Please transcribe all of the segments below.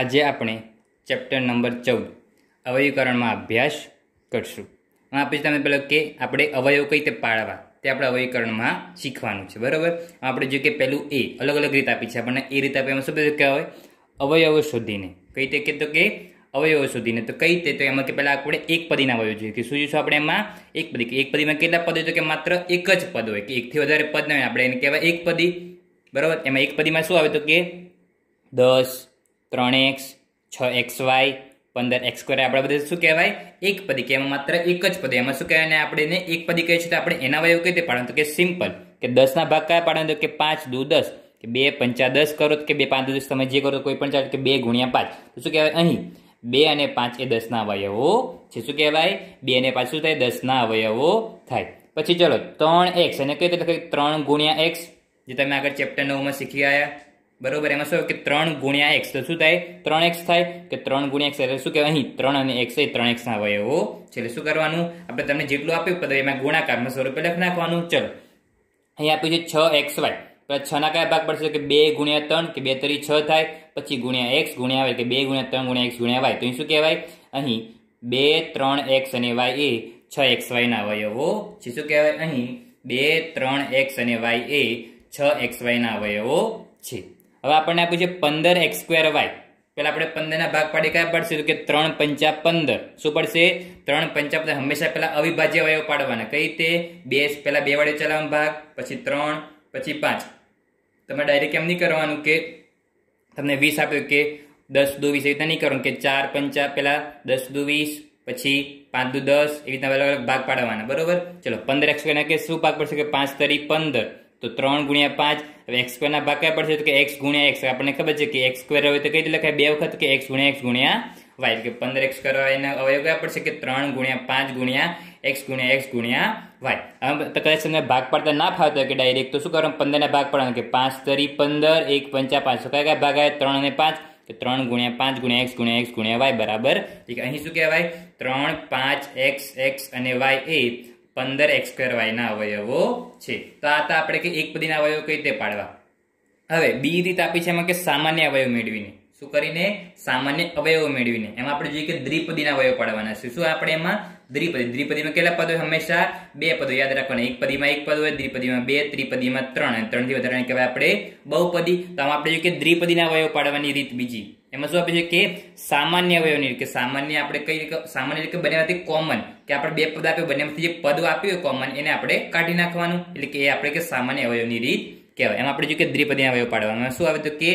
આજે આપણે chapter number ચૌદ અવયવીકરણમાં અભ્યાસ કરશું હવે પછી તમે પેલો કે આપણે અવયવ કઈ રીતે પાળવા તે આપણે અવયવીકરણમાં શીખવાનું છે બરાબર આપણે જો કે પહેલું એ અલગ અલગ રીત આપી છે આપણને એ રીત આપણે એમાં શું બધું કહેવાય અવયવો શોધીને કઈ રીતે કે તો કે અવયવો શોધીને તો કઈ રીતે તો એમાં કે પહેલાં આપણે એક પદીના અવયવ જોઈએ કે શું જોઈશું આપણે એમાં એક પદી કે એક પદીમાં કેટલા પદ હોય તો કે માત્ર એક જ પદ હોય કે એકથી વધારે પદ ના હોય આપણે એને કહેવાય એક પદી બરાબર એમાં એક પદીમાં શું આવે તો કે દસ ત્રણ એક્સ છ એક્સ વાય પંદર એક્સ સ્ક્વેર આપણે બધે શું કહેવાય એક પદી કે એમાં માત્ર એક જ પદી એમાં શું કહેવાય આપણે એક પદી કહીએ છીએ તો આપણે એના વયુ કઈ રીતે પાડવાનું તો કે સિમ્પલ કે દસના ભાગ કયા પાડવાનું તો કે પાંચ દુ દસ કે બે પંચા દસ કરો કે બે પાંચ દસ તમે જે કરો કોઈ પણ ચાલે કે બે ગુણ્યા પાંચ તો શું કહેવાય અહીં બે અને પાંચ એ દસના અવયવો છે શું કહેવાય બે અને પાંચ શું થાય દસના અવયવો થાય પછી ચલો ત્રણ એક્સ અને કઈ રીતે ત્રણ ગુણ્યા એક્સ જે તમે આગળ ચેપ્ટર નવમાં શીખી આવ્યા બરોબર એમાં શું કે ત્રણ ગુણ્યા એક્સ તો શું થાય ત્રણ એક્સ થાય કે ત્રણ ગુણ્યા એક્સ એટલે શું કહેવાય અહીં ત્રણ અને એક્સ એ ત્રણ એક્સ ના હોય એવો છે એટલે શું કરવાનું આપણે તમને જેટલું આપ્યું પદ એમાં ગુણાકારમાં સ્વરૂપે લખી નાખવાનું ચલો અહીં આપ્યું છે છ એક્સ વાય પછી છના કયા ભાગ પડશે કે બે ગુણ્યા ત્રણ કે બે તરી છ થાય પછી ગુણ્યા એક્સ ગુણ્યા વાય કે બે ગુણ્યા ત્રણ ગુણ્યા એક્સ ગુણ્યા વાય તો અહીં શું કહેવાય અહીં બે ત્રણ એક્સ અને વાય એ છ એક્સ વાયના અવયવો છે શું કહેવાય અહીં બે ત્રણ એક્સ અને વાય એ છ એક્સ વાયના અવયવો છે હવે આપણને આપ્યું છે પંદર એક્સ સ્ક્વેર વાય પહેલાં આપણે પંદરના ભાગ પાડી કયા પડશે તો કે ત્રણ પંચા પંદર શું પડશે ત્રણ પંચા પંદર હંમેશા પહેલાં અવિભાજ્ય અવયવ પાડવાના કઈ રીતે બે પહેલાં બે વડે ચલાવવાનો ભાગ પછી ત્રણ પછી પાંચ તમે ડાયરેક્ટ એમ નહીં કરવાનું કે તમને વીસ આપ્યું કે દસ દુ વીસ એવી રીતે નહીં કરવાનું કે ચાર પંચા પહેલાં દસ દુ વીસ પછી પાંચ દુ દસ એવી રીતના અલગ અલગ ભાગ પાડવાના બરોબર ચલો પંદર એક્સ કે શું ભાગ પડશે કે પાંચ તરી પંદર તો ત્રણ ગુણ્યા પાંચ હવે એક્સ સ્ક્વેરના ભાગ કયા પડશે તો કે એક્સ ગુણ્યા એક્સ આપણને ખબર છે કે એક્સ સ્ક્વેર હોય તો કઈ રીતે લખાય બે વખત કે એક્સ ગુણ્યા એક્સ ગુણ્યા વાય કે પંદર એક્સ કરવા એના અવયવ કયા પડશે કે ત્રણ ગુણ્યા પાંચ ગુણ્યા એક્સ ગુણ્યા એક્સ ગુણ્યા વાય આમ તો કદાચ તમને ભાગ પાડતા ના ફાવતા કે ડાયરેક્ટ તો શું કરવાનું પંદરના ભાગ પાડવાનો કે પાંચ તરી પંદર એક પંચા પાંચ કયા કયા ભાગ આવે ત્રણ અને પાંચ કે ત્રણ ગુણ્યા પાંચ ગુણ્યા એક્સ ગુણ્યા એક્સ ગુણ્યા વાય બરાબર અહીં શું કહેવાય ત્રણ પાંચ એક્સ એક્સ અને વાય એ પંદર એક્સ સ્ક્વેર વાયના અવયવો છે તો આ તો આપણે કે એક પદીના અવયવ કઈ રીતે પાડવા હવે બીજી રીત આપી છે એમાં કે સામાન્ય અવયવ મેળવીને શું કરીને સામાન્ય અવયવો મેળવીને એમાં આપણે જોઈએ કે દ્વિપદીના અવયવ પાડવાના છે શું આપણે એમાં દ્વિપદી દ્વિપદીમાં કેટલા પદ હોય હંમેશા બે પદો યાદ રાખવાના એક પદીમાં એક પદ હોય દ્વિપદીમાં બે ત્રિપદીમાં ત્રણ અને ત્રણથી વધારાને કહેવાય આપણે બહુપદી તો આમાં આપણે જોઈએ કે દ્વિપદીના અવયવ પાડવાની રીત બીજી એમાં શું આપ્યું છે કે સામાન્ય અવયવની કે સામાન્ય આપણે કઈ રીતે સામાન્ય રીતે બનેવાથી કોમન કે આપણે બે પદ આપ્યો બંનેમાંથી જે પદ આપ્યું હોય કોમન એને આપણે કાઢી નાખવાનું એટલે કે એ આપણે કે સામાન્ય અવયવની રીત કહેવાય એમાં આપણે જોઈએ કે દ્વિપદી અવયવ પાડવાનો શું આવે તો કે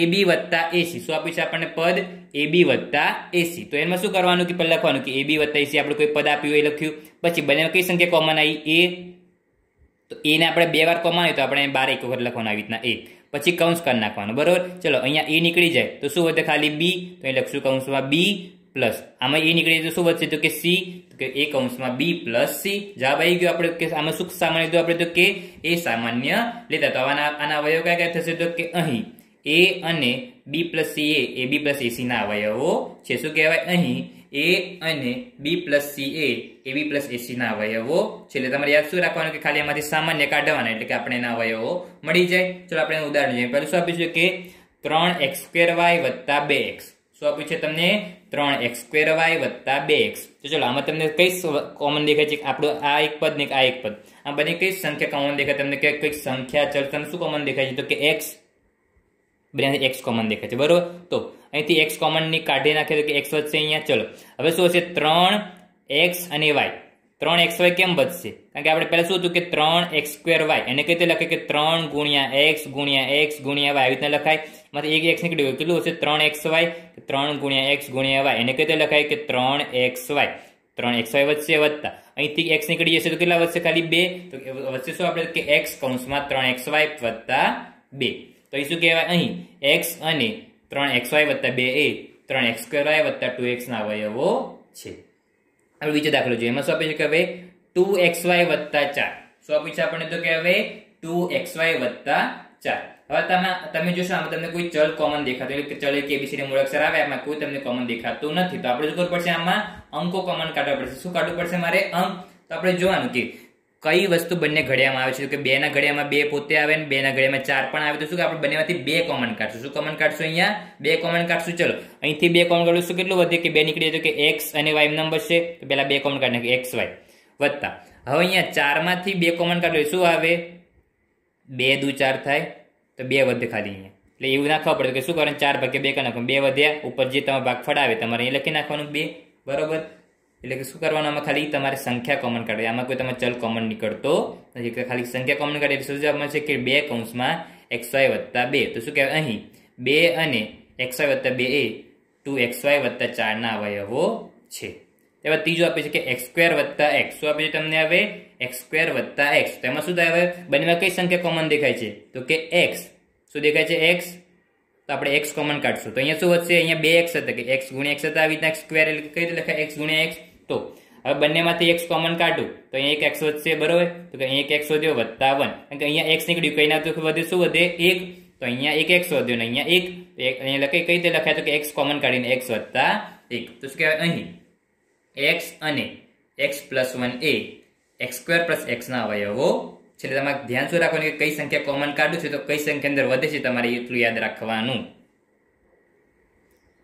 એ બી વત્તા એસી શું આપ્યું છે આપણને પદ એ બી વત્તા એસી તો એમાં શું કરવાનું કે પહેલાં લખવાનું કે એ બી વત્તા એસી આપણે કોઈ પદ આપ્યું એ લખ્યું પછી બંને કઈ સંખ્યા કોમન આવી એ તો એને આપણે બે વાર કોમન હોય તો આપણે બાર એક વખત લખવાનું આવી રીતના એ પછી કૌંસ કરી નાખવાનો બરાબર ચલો અહીંયા એ નીકળી જાય તો શું વધે ખાલી બી તો અહીં લખશું કૌંસમાં બી પ્લસ આમાં એ નીકળી જાય તો શું વધશે તો કે સી તો કે એ કૌંસમાં બી પ્લસ સી જવાબ આવી ગયો આપણે કે આમાં શું સામાન્ય લીધું આપણે તો કે એ સામાન્ય લેતા તો આના આના અવયવ કયા કયા થશે તો કે અહીં એ અને B plus C A B plus એસીના અવયવો છે શું કહેવાય અહીં એ અને B plus C A A B plus એસીના અવયવો છે એટલે તમારે યાદ શું રાખવાનું કે ખાલી એમાંથી સામાન્ય કાઢવાના એટલે કે આપણે એના અવયવો મળી જાય ચલો આપણે એનું ઉદાહરણ જોઈએ પહેલું શું આપ્યું છે કે ત્રણ એક્સ સ્ક્વેર વાય વત્તા બે એક્સ શું આપ્યું છે તમને ત્રણ એક્સ સ્ક્વેર વાય વત્તા બે એક્સ તો ચલો આમાં તમને કઈ કોમન દેખાય છે આપણું આ એક પદ ને આ એક પદ આ બંને કઈ સંખ્યા કોમન દેખાય તમને કે કઈ સંખ્યા ચલ તમને શું કોમન દેખાય છે તો કે એક્સ બધાને એક્સ કોમન દેખાય છે બરોબર તો અહીંથી એક્સ કોમનની કાઢી નાખે તો કે એક્સ વધશે અહીંયા ચલો હવે શું હશે ત્રણ એક્સ અને વાય ત્રણ એક્સ વાય કેમ વધશે કારણ કે આપણે પહેલાં શું હતું કે ત્રણ એક્સ સ્ક્વેર વાય એને કઈ રીતે લખે કે ત્રણ ગુણ્યા એક્સ ગુણ્યા એક્સ ગુણ્યા વાય આવી રીતના લખાય એમાંથી એક એક્સ નીકળી ગયું કેટલું હશે ત્રણ એક્સ વાય ત્રણ ગુણ્યા એક્સ ગુણ્યા વાય એને કઈ રીતે લખાય કે ત્રણ એક્સ વાય ત્રણ એક્સ વાય વધશે વધતા અહીંથી એક્સ નીકળી જશે તો કેટલા વધશે ખાલી બે તો વધશે શું આપણે કે એક્સ કૌંસમાં ત્રણ એક્સ વાય વધતા બે તો એ શું કહેવાય અહીં એક્સ અને ત્રણ એક્સ વાય વત્તા બે એ ત્રણ એક્સ સ્ક્વેર વાય વત્તા ટુ એક્સના અવયવો છે હવે બીજો દાખલો જોઈએ એમાં શું આપે છે કે હવે ટુ એક્સ વાય વત્તા ચાર શું આપ્યું છે આપણને તો કે હવે ટુ એક્સ વાય વત્તા ચાર હવે તમે તમે જોશો આમાં તમને કોઈ ચલ કોમન દેખાતો એટલે ચલ એક એબીસીડી મૂળ અક્ષર આવે એમાં કોઈ તમને કોમન દેખાતું નથી તો આપણે શું કરવું પડશે આમાં અંકો કોમન કાઢવા પડશે શું કાઢવું પડશે મારે અંક તો આપણે જોવાનું કે કઈ વસ્તુ બંને ઘડિયામાં આવે છે કે બેના ઘડિયામાં બે પોતે આવે ને બેના ઘડિયામાં ચાર પણ આવે તો શું કે આપણે બંનેમાંથી બે કોમન કાઢશું શું કોમન કાઢશું અહીંયા બે કોમન કાઢશું ચલો અહીંથી બે કોમન કાઢશું કેટલું વધે કે બે નીકળી તો કે એક્સ અને વાય નંબર છે તો પહેલાં બે કોમન કાઢી નાખીએ એક્સ વાય વધતા હવે અહીંયા ચારમાંથી બે કોમન કાઢીએ શું આવે બે દુ ચાર થાય તો બે વધે ખાલી અહીંયા એટલે એવું નાખવા પડે કે શું કરે ચાર ભાગ્યા બે કરી નાખવાનું બે વધ્યા ઉપર જે તમારે ભાગ ફળાવે તમારે અહીં લખી નાખવાનું બે બરોબર એટલે કે શું કરવાનું આમાં ખાલી તમારે સંખ્યા કોમન કાઢવી આમાં કોઈ તમે ચલ કોમન નીકળતો નથી કે ખાલી સંખ્યા કોમન કાઢે એટલે શું મળશે કે બે કૌંસમાં એક્સ વાય વત્તા બે તો શું કહેવાય અહીં બે અને એક્સ વાય વત્તા બે એ ટુ એક્સ વાય વત્તા ચારના અવયવો છે ત્યારબાદ ત્રીજું આપે છે કે એક્સ સ્ક્વેર વત્તા એક્સ શું આપે છે તમને હવે એક્સ સ્ક્વેર વત્તા એક્સ તો એમાં શું થાય હવે બંનેમાં કઈ સંખ્યા કોમન દેખાય છે તો કે એક્સ શું દેખાય છે એક્સ તો આપણે એક્સ કોમન કાઢશું તો અહીંયા શું વધશે અહીંયા બે એક્સ હતા કે એક્સ ગુણ્યા એક્સ હતા આવી રીતના સ્ક્વેર એટલે કઈ રીતે લખાય એક્સ ગુણ્યા એક્સ તો હવે બંનેમાંથી એક્સ કોમન કાઢું તો અહીંયા એક એક્સ વધશે બરોબર તો કે અહીંયા એક એક્સ વધ્યો વત્તા વન કે અહીંયા એક્સ નીકળ્યું કઈ ના તો વધે શું વધે એક તો અહીંયા એક એક્સ વધ્યો ને અહીંયા એક અહીંયા લખે કઈ રીતે લખાય તો કે એક્સ કોમન કાઢીને એક્સ વત્તા એક તો શું કહેવાય અહીં એક્સ અને એક્સ પ્લસ વન એ એક્સ સ્ક્વેર પ્લસ એક્સના અવયવો છેલ્લે તમારે ધ્યાન શું રાખવાનું કે કઈ સંખ્યા કોમન કાઢું છે તો કઈ સંખ્યા અંદર વધે છે તમારે એટલું યાદ રાખવાનું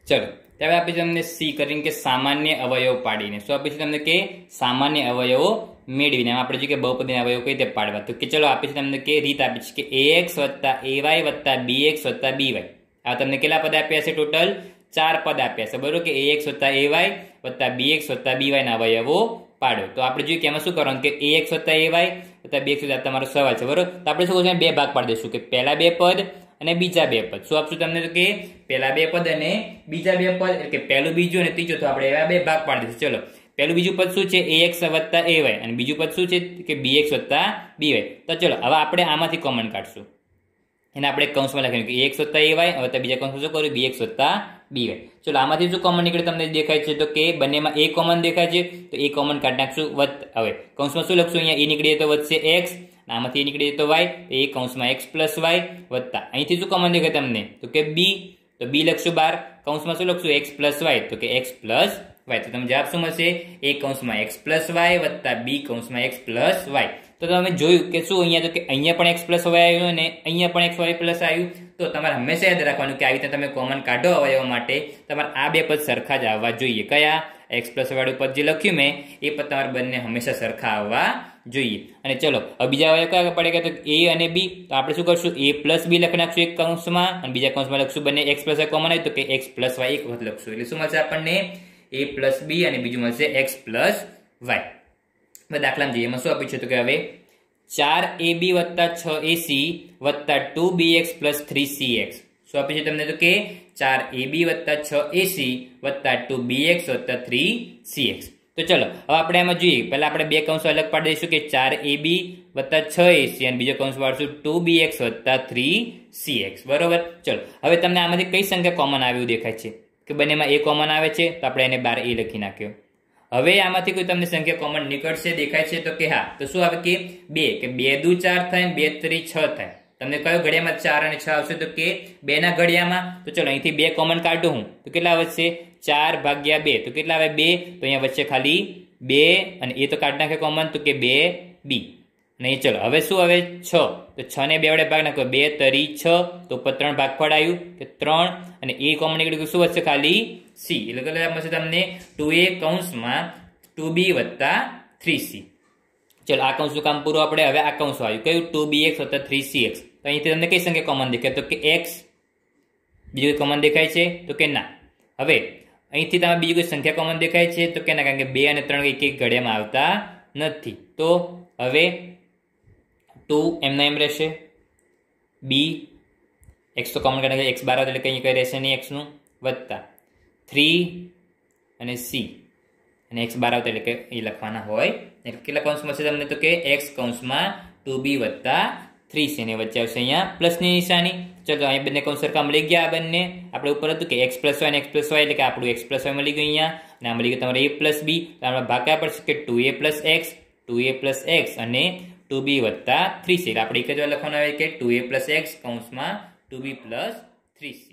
ચલો ત્યારે આપે છે તમને સી કરીને કે સામાન્ય અવયવ પાડીને શું આપે છે તમને કે સામાન્ય અવયવો મેળવીને આપણે જોઈએ કે બહુપદીના અવયવો કઈ રીતે પાડવા તો કે ચલો આપે છે તમને કે રીત આપી છે કે એ એક્સ વત્તા એ વાય વત્તા બી એક્સ વત્તા બી વાય આ તમને કેટલા પદ આપ્યા છે ટોટલ ચાર પદ આપ્યા છે બરોબર કે એ એક્સ વત્તા એ વાય વત્તા બી એક્સ વત્તા બી વાયના અવયવો પાડો તો આપણે જોઈએ કે એમાં શું કરવાનું કે એ એક્સ વત્તા એ વાય વત્તા બી એક્સ વત્તા તમારો સવાલ છે બરોબર તો આપણે શું કરશું બે ભાગ પાડી દઈશું કે પહેલા બે પદ અને બીજા બે પદ શું આપશું તમને તો કે પહેલા બે પદ અને બીજા બે પદ એટલે કે પહેલું બીજું અને ત્રીજું તો આપણે એવા બે ભાગ પાડી દઈશું ચલો પહેલું બીજું પદ શું છે એ એક્સ વત્તા એ વાય અને બીજું પદ શું છે કે બી એક્સ વત્તા બી વાય તો ચલો હવે આપણે આમાંથી કોમન કાઢશું એને આપણે કૌંસમાં લખીને કે એક્સ વત્તા એ વાય વત્તા બીજા કૌંસમાં શું કર્યું બી એક્સ વત્તા બી વાય ચલો આમાંથી શું કોમન નીકળે તમને દેખાય છે તો કે બંનેમાં એ કોમન દેખાય છે તો એ કોમન કાઢી નાખશું વત હવે કૌંસમાં શું લખશું અહીંયા એ e નીકળીએ તો વધશે એક્સ આમાંથી નીકળી જતો વાય તો એ કૌંસમાં એક્સ પ્લસ વાય વત્તા અહીંથી શું કોમન દેખાય તમને તો કે બી તો બી લખશું બાર કૌંસમાં શું લખશું એક્સ પ્લસ વાય તો કે એક્સ પ્લસ વાય તો તમે જવાબ શું મળશે એ કૌંસમાં એક્સ પ્લસ વાય વત્તા બી કૌંસમાં એક્સ પ્લસ વાય તો તમે જોયું કે શું અહીંયા તો કે અહીંયા પણ એક્સ પ્લસ વાય આવ્યું અને અહીંયા પણ એક્સ વાય પ્લસ આવ્યું તો તમારે હંમેશા યાદ રાખવાનું કે આવી રીતે તમે કોમન કાઢો અવયવ માટે તમારે આ બે પદ સરખા જ આવવા જોઈએ કયા એક્સ પ્લસ વાળું પદ જે લખ્યું મેં એ પદ તમારે બંને હંમેશા સરખા આવવા જોઈએ અને ચલો હવે બીજા વાળા કયા પડે કે તો એ અને બી તો આપણે શું કરશું એ પ્લસ બી લખી નાખશું એક કૌંસમાં અને બીજા કૌંસમાં લખશું બંને એક્સ પ્લસ કોમન હોય તો કે એક્સ પ્લસ વાય એક વખત લખશું એટલે શું મળશે આપણને એ પ્લસ બી અને બીજું મળશે એક્સ પ્લસ વાય હવે દાખલામાં જઈએ એમાં શું આપ્યું છે તો કે હવે ચાર એ બી વત્તા છ એ સી વત્તા two B x plus three C x શું આપે છે તમને તો કે ચાર એબી વત્તા છ એસી વત્તા ટુ બી એક્સ વત્તા થ્રી સી એક્સ તો ચલો હવે આપણે એમાં જોઈએ પહેલાં આપણે બે કૌંસો અલગ પાડી દઈશું કે ચાર એ બી વત્તા છ એસી અને બીજો કૌંસ પાડશું ટુ બી એક્સ વત્તા થ્રી સી એક્સ બરોબર ચલો હવે તમને આમાંથી કઈ સંખ્યા કોમન આવ્યું દેખાય છે કે બંનેમાં એ કોમન આવે છે તો આપણે એને બાર એ લખી નાખ્યો હવે આમાંથી કોઈ તમને સંખ્યા કોમન નીકળશે દેખાય છે તો કે હા તો શું આવે કે બે કે બે દુ ચાર થાય બે ત્રી છ થાય તમને કયો ઘડિયામાં ચાર અને છ આવશે તો કે બેના ઘડિયામાં તો ચલો અહીંથી બે કોમન કાઢું હું તો કેટલા વચ્ચે ચાર ભાગ્યા બે તો કેટલા આવે બે તો અહીંયા વચ્ચે ખાલી બે અને એ તો કાઢ નાખે કોમન તો કે બે બી નહીં એ ચલો હવે શું હવે છ તો છ ને બે વડે ભાગ નાખ્યો બે તરી છ તો ઉપર ત્રણ ભાગફળ આવ્યું કે ત્રણ અને એ કોમન નીકળ્યું શું વચ્ચે ખાલી સી એટલે કેટલા મળશે તમને ટુ એ કૌંસમાં ટુ બી વત્તા થ્રી સી ચલો આ કૌંસનું કામ પૂરું આપણે હવે આ કૌંસ આવ્યું કયું ટુ બી એક્સ વત્તા થ્રી સી એક્સ તો અહીંથી તમને કઈ સંખ્યા કોમન દેખાય તો કે એક્સ બીજું કોમન દેખાય છે તો કે ના હવે અહીંથી તમે બીજું કોઈ સંખ્યા કોમન દેખાય છે તો કે ના કારણ કે બે અને ત્રણ એક એક ઘડિયામાં આવતા નથી તો હવે ટુ એમના એમ રહેશે બી એક્સ તો કોમન કારણ કે એક્સ બાર એટલે કંઈ કંઈ રહેશે નહીં એક્સનું વત્તા થ્રી અને સી અને એક્સ બાર આવતા એટલે કે એ લખવાના હોય એટલે કેટલા કૌંસમાં છે તમને તો કે એક્સ કૌંસમાં ટુ બી વત્તા થ્રી છે એની વચ્ચે આવશે અહીંયા પ્લસની નિશાની ચલો અહીં બંને કૌ સરખા મળી ગયા આ બંને આપણે ઉપર હતું કે એક્સ પ્લસ વાય અને એક્સ પ્લસ વાય એટલે કે આપણું એક્સ પ્લસ વાય મળી ગયું અહીંયા અને આ મળી ગયું તમારે એ પ્લસ બી આપણે ભાગા પડશે કે two A plus x two A plus x અને ટુ બી વત્તા થ્રી છે આપણે એક જ વાર લખવાનું આવે કે ટુ એ પ્લસ એક્સ કૌંસમાં ટુ બી પ્લસ થ્રીસ